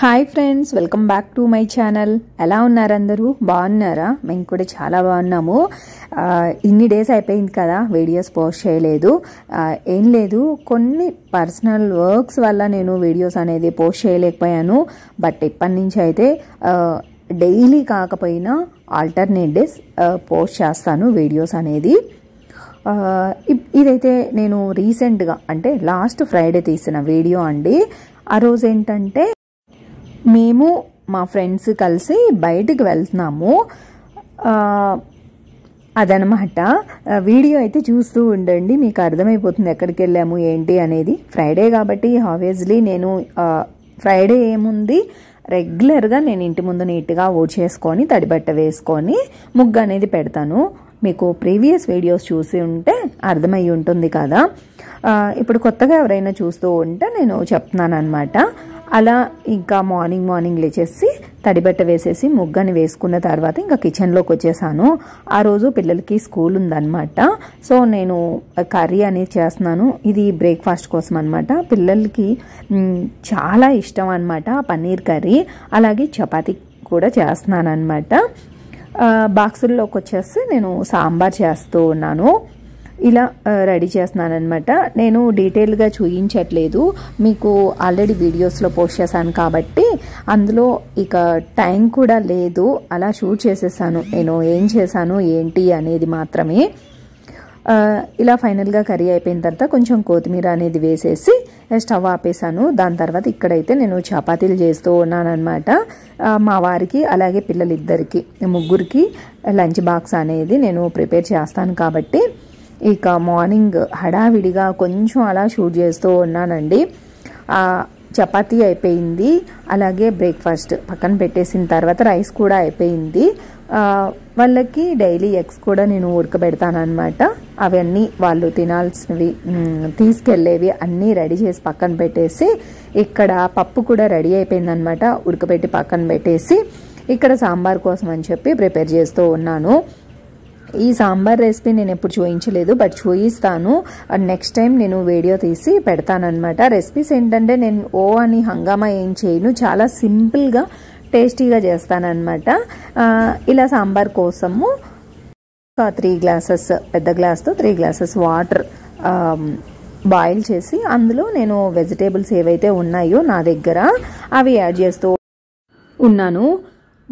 hi friends welcome back to my channel ఎలా ఉన్నారు అందరూ బాగున్నారా మేము కూడా చాలా బాగున్నాము ఇన్ని డేస్ అయిపోయింది కదా వీడియోస్ పోస్ట్ చేయలేదు ఏం లేదు కొన్ని పర్సనల్ వర్క్స్ వల్ల నేను వీడియోస్ అనేది పోస్ట్ చేయలేకపోయాను బట్ ఇప్పటి నుంచి అయితే డైలీ కాకపోయినా ఆల్టర్నేట్ డేస్ పోస్ట్ చేస్తాను వీడియోస్ అనేది ఇదైతే నేను రీసెంట్గా అంటే లాస్ట్ ఫ్రైడే తీసిన వీడియో అండి ఆ రోజు ఏంటంటే మేము మా ఫ్రెండ్స్ కలిసి బయటకు వెళ్తున్నాము అదనమాట వీడియో అయితే చూస్తూ ఉండండి మీకు అర్థమైపోతుంది ఎక్కడికి వెళ్ళాము ఏంటి అనేది ఫ్రైడే కాబట్టి ఆబ్వియస్లీ నేను ఫ్రైడే ఏముంది రెగ్యులర్గా నేను ఇంటి ముందు నీట్గా ఓ చేసుకొని తడిబట్ట వేసుకొని ముగ్గు అనేది పెడతాను మీకు ప్రీవియస్ వీడియోస్ చూసి ఉంటే అర్థమయ్యి ఉంటుంది కదా ఇప్పుడు కొత్తగా ఎవరైనా చూస్తూ ఉంటే నేను చెప్తున్నాను అనమాట అలా ఇంకా మార్నింగ్ మార్నింగ్ లేచేసి తడిబట్ట వేసేసి ముగ్గని వేసుకున్న తర్వాత ఇంకా కిచెన్లోకి వచ్చేసాను ఆ రోజు పిల్లలకి స్కూల్ ఉందన్నమాట సో నేను కర్రీ అనేది చేస్తున్నాను ఇది బ్రేక్ఫాస్ట్ కోసం అనమాట పిల్లలకి చాలా ఇష్టం అనమాట పన్నీర్ కర్రీ అలాగే చపాతి కూడా చేస్తున్నాను అనమాట బాక్సుల్లోకి వచ్చేసి నేను సాంబార్ చేస్తూ ఉన్నాను ఇలా రెడీ చేస్తున్నాను అనమాట నేను డీటెయిల్గా చూపించట్లేదు మీకు ఆల్రెడీ వీడియోస్లో పోస్ట్ చేశాను కాబట్టి అందులో ఇక టైం కూడా లేదు అలా షూట్ చేసేసాను నేను ఏం చేశాను ఏంటి అనేది మాత్రమే ఇలా ఫైనల్గా కర్రీ అయిపోయిన తర్వాత కొంచెం కొత్తిమీర అనేది వేసేసి స్టవ్ ఆపేసాను దాని తర్వాత ఇక్కడైతే నేను చపాతీలు చేస్తూ ఉన్నానమాట మా వారికి అలాగే పిల్లలిద్దరికి ముగ్గురికి లంచ్ బాక్స్ అనేది నేను ప్రిపేర్ చేస్తాను కాబట్టి ఇక మార్నింగ్ హడావిడిగా కొంచెం అలా షూట్ చేస్తూ ఉన్నానండి చపాతీ అయిపోయింది అలాగే బ్రేక్ఫాస్ట్ పక్కన పెట్టేసిన తర్వాత రైస్ కూడా అయిపోయింది వాళ్ళకి డైలీ ఎగ్స్ కూడా నేను ఉడకబెడతాను అనమాట అవన్నీ వాళ్ళు తినాల్సినవి తీసుకెళ్ళేవి అన్నీ రెడీ చేసి పక్కన పెట్టేసి ఇక్కడ పప్పు కూడా రెడీ అయిపోయిందనమాట ఉడకబెట్టి పక్కన పెట్టేసి ఇక్కడ సాంబార్ కోసం అని చెప్పి ప్రిపేర్ చేస్తూ ఉన్నాను ఈ సాంబార్ రెసిపీ నేను ఎప్పుడు చూపించలేదు బట్ చూయిస్తాను నెక్స్ట్ టైం నేను వీడియో తీసి పెడతానమాట రెసిపీస్ ఏంటంటే నేను ఓ అని హంగామా ఏం చేయను చాలా సింపుల్గా టేస్టీగా చేస్తానమాట ఇలా సాంబార్ కోసము త్రీ గ్లాసెస్ పెద్ద గ్లాస్తో త్రీ గ్లాసెస్ వాటర్ బాయిల్ చేసి అందులో నేను వెజిటేబుల్స్ ఏవైతే ఉన్నాయో నా దగ్గర అవి యాడ్ చేస్తూ ఉన్నాను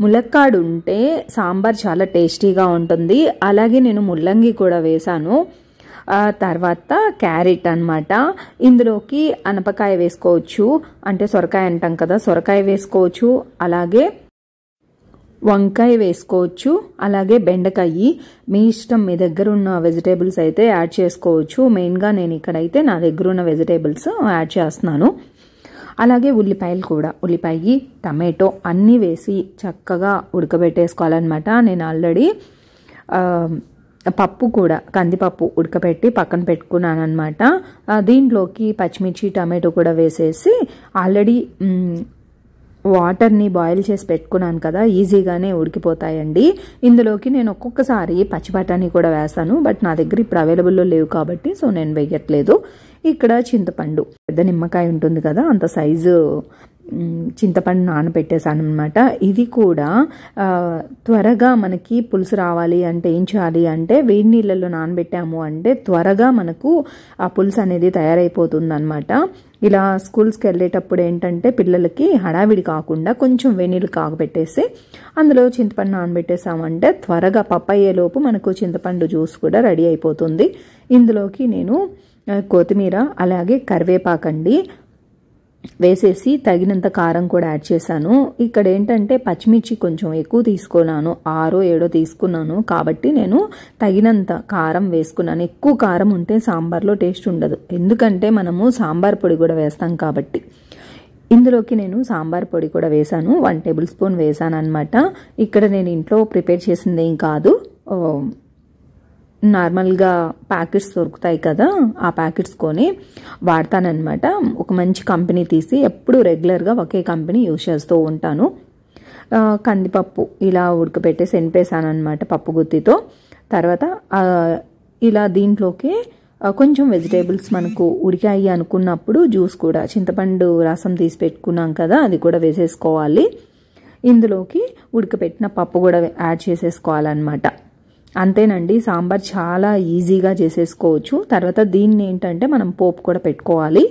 ములక్కాడు ఉంటే సాంబార్ చాలా టేస్టీగా ఉంటుంది అలాగే నేను ముల్లంగి కూడా వేశాను తర్వాత క్యారెట్ అనమాట ఇందులోకి అనపకాయ వేసుకోవచ్చు అంటే సొరకాయ అంటాం కదా సొరకాయ వేసుకోవచ్చు అలాగే వంకాయ వేసుకోవచ్చు అలాగే బెండకాయ మీ ఇష్టం మీ దగ్గర ఉన్న వెజిటేబుల్స్ అయితే యాడ్ చేసుకోవచ్చు మెయిన్గా నేను ఇక్కడైతే నా దగ్గర ఉన్న వెజిటేబుల్స్ యాడ్ చేస్తున్నాను అలాగే ఉల్లిపాయలు కూడా ఉల్లిపాయ టమాటో అన్నీ వేసి చక్కగా ఉడకబెట్టేసుకోవాలన్నమాట నేను ఆల్రెడీ పప్పు కూడా కందిపప్పు ఉడకబెట్టి పక్కన పెట్టుకున్నాను అనమాట దీంట్లోకి పచ్చిమిర్చి టమాటో కూడా వేసేసి ఆల్రెడీ వాటర్ని బాయిల్ చేసి పెట్టుకున్నాను కదా ఈజీగానే ఉడికిపోతాయండి ఇందులోకి నేను ఒక్కొక్కసారి పచ్చి బఠానీ కూడా వేస్తాను బట్ నా దగ్గర ఇప్పుడు అవైలబుల్లో లేవు కాబట్టి సో నేను వేయట్లేదు ఇక్కడ చింతపండు పెద్ద నిమ్మకాయ ఉంటుంది కదా అంత సైజు చింతపండు నానబెట్టేశాను అనమాట ఇది కూడా త్వరగా మనకి పులుసు రావాలి అంటే ఏం చేయాలి అంటే వేడి నీళ్ళల్లో నానబెట్టాము అంటే త్వరగా మనకు ఆ పులుసు అనేది తయారైపోతుంది అనమాట ఇలా స్కూల్స్కి వెళ్ళేటప్పుడు ఏంటంటే పిల్లలకి హడావిడి కాకుండా కొంచెం నీళ్ళు కాగబెట్టేసి అందులో చింతపండు నానబెట్టేసామంటే త్వరగా పప్పు అయ్యేలోపు మనకు చింతపండు జ్యూస్ కూడా రెడీ అయిపోతుంది ఇందులోకి నేను కొత్తిమీర అలాగే కరివేపాకండి వేసేసి తగినంత కారం కూడా యాడ్ చేశాను ఇక్కడ ఏంటంటే పచ్చిమిర్చి కొంచెం ఎక్కువ తీసుకున్నాను ఆరో ఏడో తీసుకున్నాను కాబట్టి నేను తగినంత కారం వేసుకున్నాను ఎక్కువ కారం ఉంటే సాంబార్లో టేస్ట్ ఉండదు ఎందుకంటే మనము సాంబార్ పొడి కూడా వేస్తాం కాబట్టి ఇందులోకి నేను సాంబార్ పొడి కూడా వేశాను వన్ టేబుల్ స్పూన్ వేశాను అనమాట ఇక్కడ నేను ఇంట్లో ప్రిపేర్ చేసింది ఏం కాదు నార్మల్గా ప్యాకెట్స్ దొరుకుతాయి కదా ఆ ప్యాకెట్స్ కొని వాడతానమాట ఒక మంచి కంపెనీ తీసి ఎప్పుడు రెగ్యులర్గా ఒకే కంపెనీ యూజ్ చేస్తూ ఉంటాను కందిపప్పు ఇలా ఉడకబెట్టి అనమాట పప్పు గుత్తితో తర్వాత ఇలా దీంట్లోకి కొంచెం వెజిటేబుల్స్ మనకు ఉడికాయి అనుకున్నప్పుడు జ్యూస్ కూడా చింతపండు రసం తీసి పెట్టుకున్నాం కదా అది కూడా వేసేసుకోవాలి ఇందులోకి ఉడకపెట్టిన పప్పు కూడా యాడ్ చేసేసుకోవాలన్నమాట అంతేనండి సాంబార్ చాలా ఈజీగా చేసేసుకోవచ్చు తర్వాత దీన్ని ఏంటంటే మనం పోపు కూడా పెట్టుకోవాలి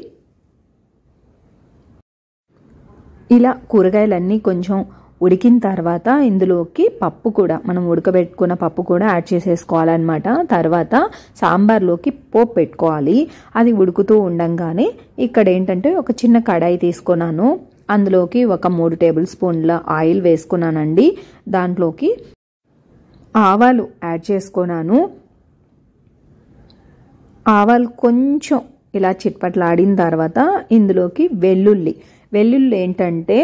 ఇలా కూరగాయలన్నీ కొంచెం ఉడికిన తర్వాత ఇందులోకి పప్పు కూడా మనం ఉడకబెట్టుకున్న పప్పు కూడా యాడ్ చేసేసుకోవాలన్నమాట తర్వాత సాంబార్లోకి పోపు పెట్టుకోవాలి అది ఉడుకుతూ ఉండంగానే ఇక్కడ ఏంటంటే ఒక చిన్న కడాయి తీసుకున్నాను అందులోకి ఒక మూడు టేబుల్ స్పూన్ల ఆయిల్ వేసుకున్నానండి దాంట్లోకి ఆవాలు యాడ్ చేసుకున్నాను ఆవాలు కొంచెం ఇలా చిట్పట్లాడిన తర్వాత ఇందులోకి వెల్లుల్లి వెల్లుల్లి ఏంటంటే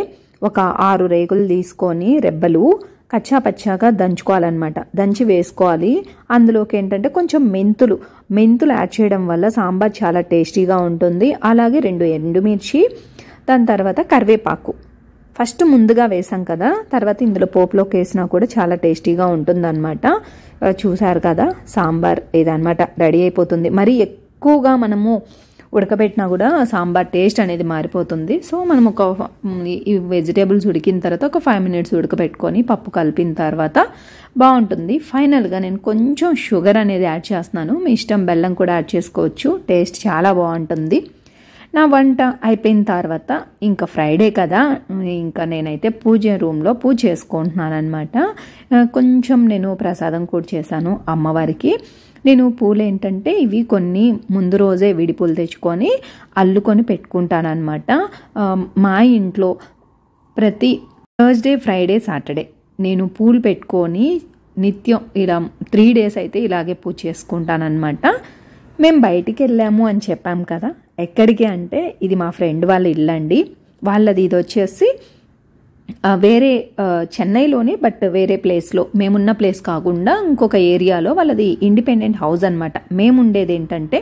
ఒక ఆరు రేకులు తీసుకొని రెబ్బలు కచ్చా పచ్చాగా దంచుకోవాలన్నమాట దంచి వేసుకోవాలి అందులోకి ఏంటంటే కొంచెం మెంతులు మెంతులు యాడ్ చేయడం వల్ల సాంబార్ చాలా టేస్టీగా ఉంటుంది అలాగే రెండు ఎండుమిర్చి దాని తర్వాత కరివేపాకు ఫస్ట్ ముందుగా వేసాం కదా తర్వాత ఇందులో పోపులోకి వేసినా కూడా చాలా టేస్టీగా ఉంటుందన్నమాట చూసారు కదా సాంబార్ ఇదనమాట రెడీ అయిపోతుంది మరి ఎక్కువగా మనము ఉడకబెట్టినా కూడా సాంబార్ టేస్ట్ అనేది మారిపోతుంది సో మనం ఒక ఈ వెజిటేబుల్స్ ఉడికిన తర్వాత ఒక ఫైవ్ మినిట్స్ ఉడకబెట్టుకొని పప్పు కలిపిన తర్వాత బాగుంటుంది ఫైనల్గా నేను కొంచెం షుగర్ అనేది యాడ్ చేస్తున్నాను మీ ఇష్టం బెల్లం కూడా యాడ్ చేసుకోవచ్చు టేస్ట్ చాలా బాగుంటుంది నా వంట అయిపోయిన తర్వాత ఇంకా ఫ్రైడే కదా ఇంకా నేనైతే పూజ రూమ్లో పూజ చేసుకుంటున్నాను అనమాట కొంచెం నేను ప్రసాదం కూడా చేశాను అమ్మవారికి నేను పూలు ఏంటంటే ఇవి కొన్ని ముందు రోజే విడిపూలు తెచ్చుకొని అల్లుకొని పెట్టుకుంటానమాట మా ఇంట్లో ప్రతి థర్స్డే ఫ్రైడే సాటర్డే నేను పూలు పెట్టుకొని నిత్యం ఇలా త్రీ డేస్ అయితే ఇలాగే పూజ చేసుకుంటానమాట మేము బయటికి వెళ్ళాము అని చెప్పాం కదా ఎక్కడికి అంటే ఇది మా ఫ్రెండ్ వాళ్ళ ఇల్లు అండి వాళ్ళది ఇది వచ్చేసి వేరే చెన్నైలోనే బట్ వేరే ప్లేస్లో మేమున్న ప్లేస్ కాకుండా ఇంకొక ఏరియాలో వాళ్ళది ఇండిపెండెంట్ హౌస్ అనమాట మేముండేది ఏంటంటే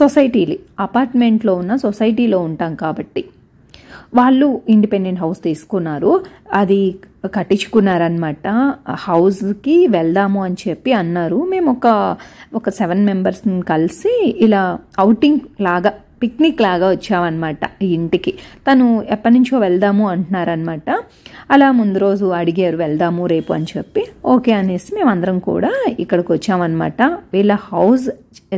సొసైటీలు అపార్ట్మెంట్లో ఉన్న సొసైటీలో ఉంటాం కాబట్టి వాళ్ళు ఇండిపెండెంట్ హౌస్ తీసుకున్నారు అది కట్టించుకున్నారనమాట హౌస్కి వెళ్దాము అని చెప్పి అన్నారు మేము ఒక ఒక సెవెన్ మెంబర్స్ని కలిసి ఇలా అవుటింగ్ లాగా పిక్నిక్ లాగా వచ్చామన్నమాట ఇంటికి తను ఎప్పటి నుంచో వెళ్దాము అంటున్నారనమాట అలా ముందు రోజు అడిగారు వెళ్దాము రేపు అని చెప్పి ఓకే అనేసి మేమందరం కూడా ఇక్కడికి వచ్చామన్నమాట వీళ్ళ హౌస్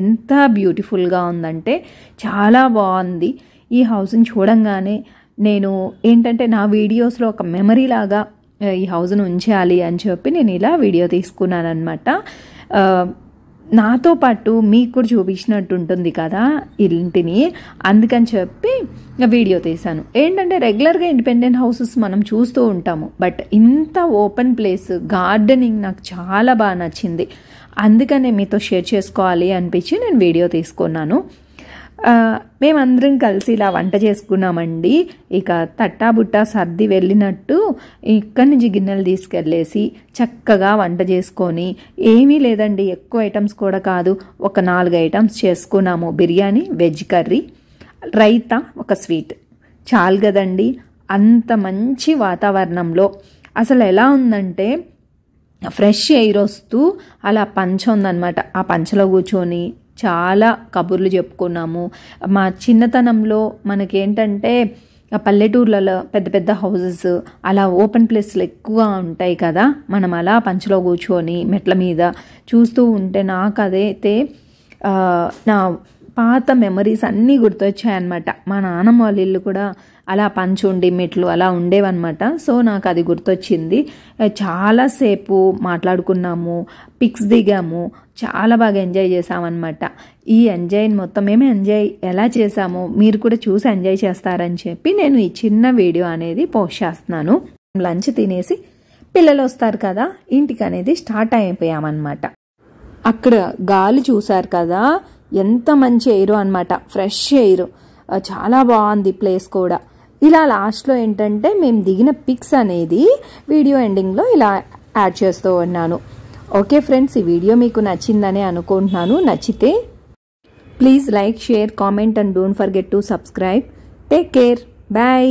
ఎంత బ్యూటిఫుల్గా ఉందంటే చాలా బాగుంది ఈ హౌస్ని చూడంగానే నేను ఏంటంటే నా వీడియోస్లో ఒక మెమరీ లాగా ఈ హౌస్ను ఉంచాలి అని చెప్పి నేను ఇలా వీడియో తీసుకున్నాను అనమాట నాతో పాటు మీకు కూడా చూపించినట్టు ఉంటుంది కదా ఇంటిని అందుకని చెప్పి వీడియో తీశాను ఏంటంటే రెగ్యులర్గా ఇండిపెండెంట్ హౌసెస్ మనం చూస్తూ ఉంటాము బట్ ఇంత ఓపెన్ ప్లేస్ గార్డెనింగ్ నాకు చాలా బాగా నచ్చింది అందుకనే మీతో షేర్ చేసుకోవాలి అనిపించి నేను వీడియో తీసుకున్నాను మేమందరం కలిసి ఇలా వంట చేసుకున్నామండి ఇక తట్టాబుట్ట సర్ది వెళ్ళినట్టు ఇక్కడి నుంచి గిన్నెలు తీసుకెళ్ళేసి చక్కగా వంట చేసుకొని ఏమీ లేదండి ఎక్కువ ఐటమ్స్ కూడా కాదు ఒక నాలుగు ఐటమ్స్ చేసుకున్నాము బిర్యానీ వెజ్ కర్రీ రైతా ఒక స్వీట్ చాలు కదండి అంత మంచి వాతావరణంలో అసలు ఎలా ఉందంటే ఫ్రెష్ ఎయిర్ వస్తూ అలా పంచ ఉందన్నమాట ఆ పంచలో కూర్చొని చాలా కబుర్లు చెప్పుకున్నాము మా చిన్నతనంలో మనకేంటంటే పల్లెటూర్లలో పెద్ద పెద్ద హౌజెస్ అలా ఓపెన్ ప్లేస్లు ఎక్కువ ఉంటాయి కదా మనం అలా పంచలో కూర్చొని మెట్ల మీద చూస్తూ ఉంటే నాకు అదైతే నా పాత మెమరీస్ అన్నీ గుర్తొచ్చాయి అనమాట మా నాన్నమ్మ వాళ్ళ ఇల్లు కూడా అలా పంచుండి మెట్లు అలా ఉండేవన్నమాట సో నాకు అది గుర్తొచ్చింది చాలాసేపు మాట్లాడుకున్నాము పిక్స్ దిగాము చాలా బాగా ఎంజాయ్ చేసామన్నమాట ఈ ఎంజాయ్ మొత్తం మేము ఎంజాయ్ ఎలా చేసాము మీరు కూడా చూసి ఎంజాయ్ చేస్తారని చెప్పి నేను ఈ చిన్న వీడియో అనేది పోస్ట్ చేస్తున్నాను లంచ్ తినేసి పిల్లలు వస్తారు కదా ఇంటికి అనేది స్టార్ట్ అయిపోయామన్నమాట అక్కడ గాలి చూశారు కదా ఎంత మంచి ఎయిర్ అనమాట ఫ్రెష్ ఎయిర్ చాలా బాగుంది ప్లేస్ కూడా ఇలా లాస్ట్లో ఏంటంటే మేము దిగిన పిక్స్ అనేది వీడియో ఎండింగ్లో ఇలా యాడ్ చేస్తూ ఉన్నాను ఓకే ఫ్రెండ్స్ ఈ వీడియో మీకు నచ్చిందని అనుకుంటున్నాను నచ్చితే please like share comment and don't forget to subscribe take care bye